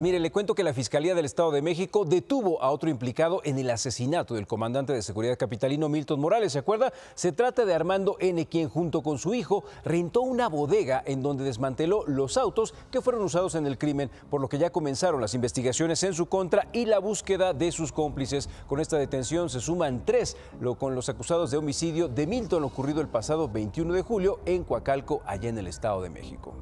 Mire, le cuento que la Fiscalía del Estado de México detuvo a otro implicado en el asesinato del comandante de seguridad capitalino Milton Morales. ¿Se acuerda? Se trata de Armando N., quien junto con su hijo rentó una bodega en donde desmanteló los autos que fueron usados en el crimen, por lo que ya comenzaron las investigaciones en su contra y la búsqueda de sus cómplices. Con esta detención se suman tres lo con los acusados de homicidio de Milton ocurrido el pasado 21 de julio en Coacalco, allá en el Estado de México.